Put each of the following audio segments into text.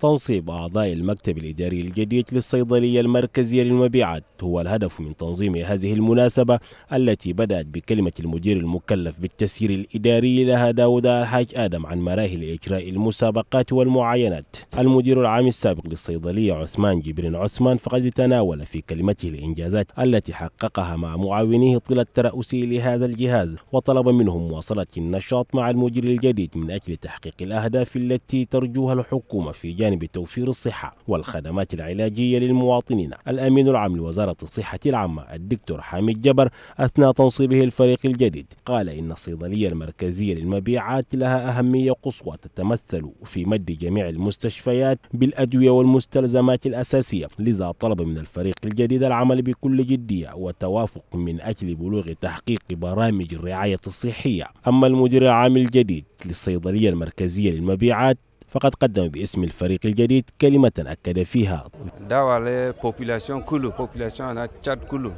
تنصيب أعضاء المكتب الإداري الجديد للصيدلية المركزية للمبيعات هو الهدف من تنظيم هذه المناسبة التي بدأت بكلمة المدير المكلف بالتسيير الإداري لها داود الحاج آدم عن مراحل إجراء المسابقات والمعاينات المدير العام السابق للصيدلية عثمان جبرين عثمان فقد تناول في كلمته الإنجازات التي حققها مع معاونيه طيلة ترأسه لهذا الجهاز وطلب منهم مواصلة النشاط مع المدير الجديد من أجل تحقيق الأهداف التي ترجوها الحكومة في جانب بجانب توفير الصحة والخدمات العلاجية للمواطنين الأمين العام لوزارة الصحة العامة الدكتور حامد جبر أثناء تنصيبه الفريق الجديد قال إن الصيدلية المركزية للمبيعات لها أهمية قصوى تتمثل في مد جميع المستشفيات بالأدوية والمستلزمات الأساسية لذا طلب من الفريق الجديد العمل بكل جدية وتوافق من أجل بلوغ تحقيق برامج الرعاية الصحية أما المدير العام الجديد للصيدلية المركزية للمبيعات فقد قدم باسم الفريق الجديد كلمة أكد فيها دعوة للبوبولاسيون كله بوبولاسيون أنا تشاد كله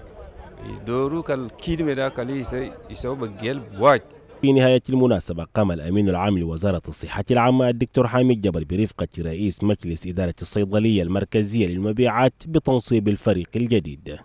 كالكلمة دا كالي بجيل في نهاية المناسبة قام الأمين العام لوزارة الصحة العامة الدكتور حامد جبر برفقة رئيس مجلس إدارة الصيدلية المركزية للمبيعات بتنصيب الفريق الجديد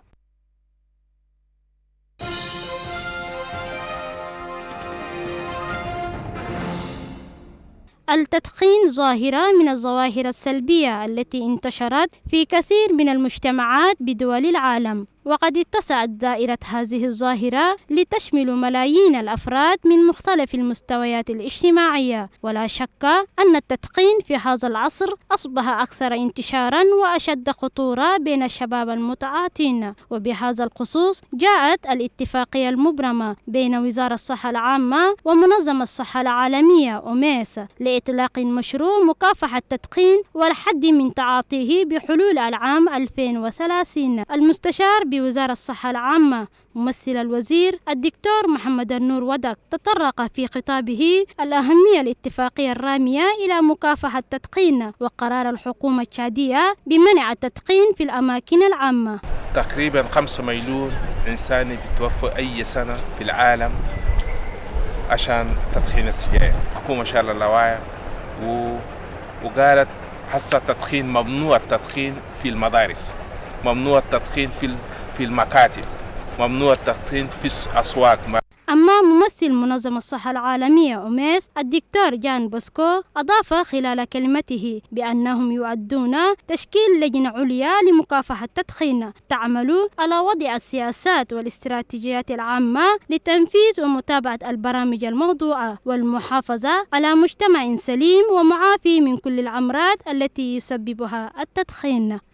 التدخين ظاهرة من الظواهر السلبية التي انتشرت في كثير من المجتمعات بدول العالم وقد اتسعت دائرة هذه الظاهرة لتشمل ملايين الأفراد من مختلف المستويات الاجتماعية ولا شك أن التدخين في هذا العصر أصبح أكثر انتشارا وأشد خطورة بين الشباب المتعاطين وبهذا الخصوص جاءت الاتفاقية المبرمة بين وزارة الصحة العامة ومنظمة الصحة العالمية أوميس إطلاق مشروع مكافحة التدخين والحد من تعاطيه بحلول العام 2030 المستشار بوزارة الصحة العامة ممثل الوزير الدكتور محمد النور ودك تطرق في خطابه الأهمية الاتفاقية الرامية إلى مكافحة التدخين وقرار الحكومة التشادية بمنع التدخين في الأماكن العامة تقريبا 5 مليون إنسان يتوفى أي سنة في العالم عشان تدخين السجاير الحكومة شالت اللوايا و... وقالت حصة التدخين ممنوع التدخين في المدارس ممنوع التدخين في في المكاتب ممنوع التدخين في الأسواق أما ممثل منظمة الصحة العالمية أوميس الدكتور جان بوسكو أضاف خلال كلمته بأنهم يؤدون تشكيل لجنة عليا لمكافحة التدخين تعمل على وضع السياسات والاستراتيجيات العامة لتنفيذ ومتابعة البرامج الموضوعة والمحافظة على مجتمع سليم ومعافي من كل الأمراض التي يسببها التدخين